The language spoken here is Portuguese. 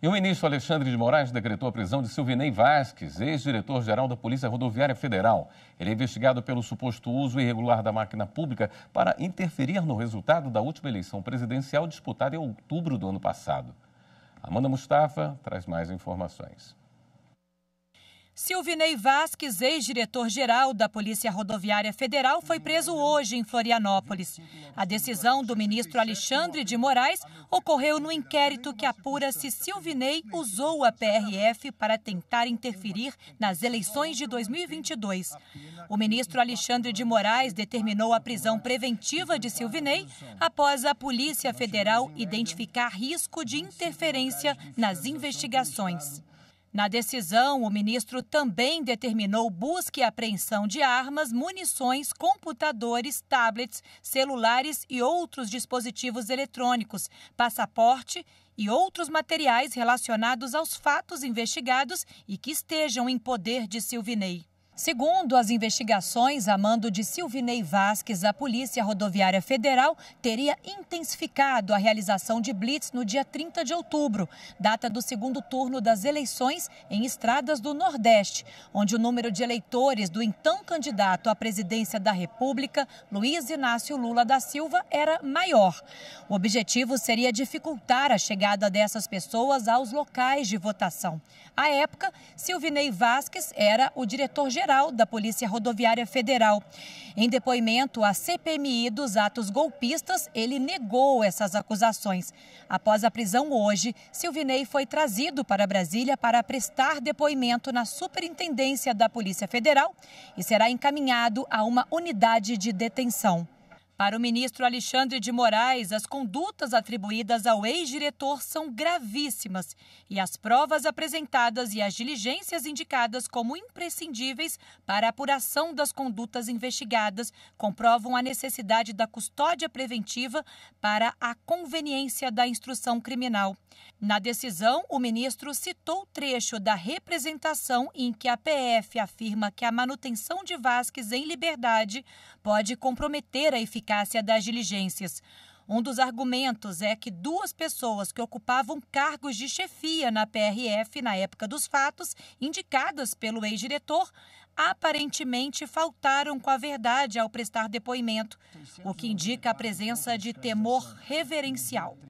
E o ministro Alexandre de Moraes decretou a prisão de Silvinei Vasques, ex-diretor-geral da Polícia Rodoviária Federal. Ele é investigado pelo suposto uso irregular da máquina pública para interferir no resultado da última eleição presidencial disputada em outubro do ano passado. Amanda Mustafa traz mais informações. Silvinei Vasques, ex-diretor-geral da Polícia Rodoviária Federal, foi preso hoje em Florianópolis. A decisão do ministro Alexandre de Moraes ocorreu no inquérito que apura se Silvinei usou a PRF para tentar interferir nas eleições de 2022. O ministro Alexandre de Moraes determinou a prisão preventiva de Silvinei após a Polícia Federal identificar risco de interferência nas investigações. Na decisão, o ministro também determinou busca e apreensão de armas, munições, computadores, tablets, celulares e outros dispositivos eletrônicos, passaporte e outros materiais relacionados aos fatos investigados e que estejam em poder de Silvinei. Segundo as investigações, a mando de Silvinei Vasques, a Polícia Rodoviária Federal teria intensificado a realização de blitz no dia 30 de outubro, data do segundo turno das eleições em estradas do Nordeste, onde o número de eleitores do então candidato à presidência da República, Luiz Inácio Lula da Silva, era maior. O objetivo seria dificultar a chegada dessas pessoas aos locais de votação. À época, Silvinei Vasques era o diretor-geral Geral da Polícia Rodoviária Federal. Em depoimento à CPMI dos atos golpistas, ele negou essas acusações. Após a prisão hoje, Silvinei foi trazido para Brasília para prestar depoimento na Superintendência da Polícia Federal e será encaminhado a uma unidade de detenção. Para o ministro Alexandre de Moraes, as condutas atribuídas ao ex-diretor são gravíssimas e as provas apresentadas e as diligências indicadas como imprescindíveis para a apuração das condutas investigadas comprovam a necessidade da custódia preventiva para a conveniência da instrução criminal. Na decisão, o ministro citou trecho da representação em que a PF afirma que a manutenção de Vasques em liberdade pode comprometer a eficácia eficácia das diligências. Um dos argumentos é que duas pessoas que ocupavam cargos de chefia na PRF na época dos fatos, indicadas pelo ex-diretor, aparentemente faltaram com a verdade ao prestar depoimento, o que indica a presença de temor reverencial.